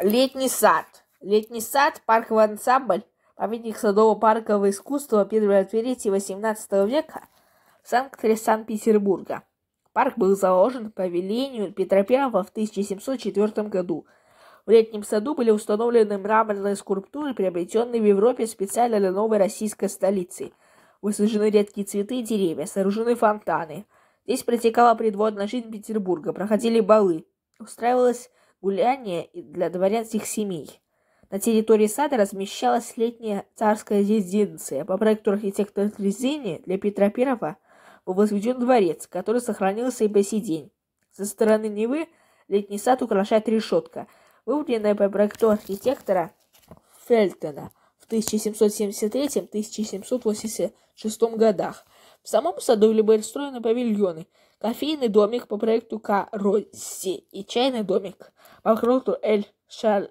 Летний сад. Летний сад, парковый ансамбль, памятник садово-паркового искусства первой трети XVIII века в Санкт-Петербурге. санкт петербурга Парк был заложен по велению Петра I в 1704 году. В летнем саду были установлены мраморные скульптуры, приобретенные в Европе специально для новой российской столицы. Высажены редкие цветы и деревья, сооружены фонтаны. Здесь протекала предводная жизнь Петербурга, проходили балы. Устраивалась гуляния для дворянских семей. На территории сада размещалась летняя царская резиденция. По проекту архитектора Трезини для Петра I был возведен дворец, который сохранился и по сей день. Со стороны Невы летний сад украшает решетка, выполненная по проекту архитектора Фельтона в 1773-1786 годах. В самом саду были построены павильоны, кофейный домик по проекту К. и чайный домик по проекту Эль Шарль